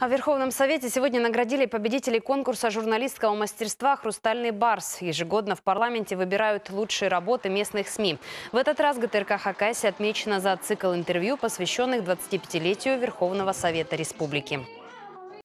А в Верховном Совете сегодня наградили победителей конкурса журналистского мастерства «Хрустальный барс». Ежегодно в парламенте выбирают лучшие работы местных СМИ. В этот раз ГТРК Хакасия отмечена за цикл интервью, посвященных 25-летию Верховного Совета Республики.